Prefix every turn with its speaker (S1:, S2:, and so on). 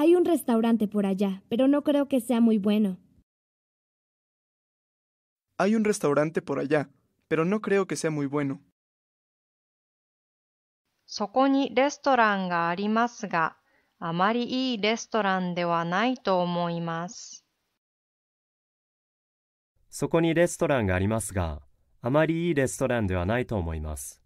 S1: Hay un restaurante por allá, pero no creo que sea muy bueno.
S2: Hay un restaurante por allá, pero no creo que sea muy bueno.
S3: そこにレストランがありますが、あまりいいレストランではないと思います。
S4: そこにレストランがありますが、あまりいいレストランではないと思います。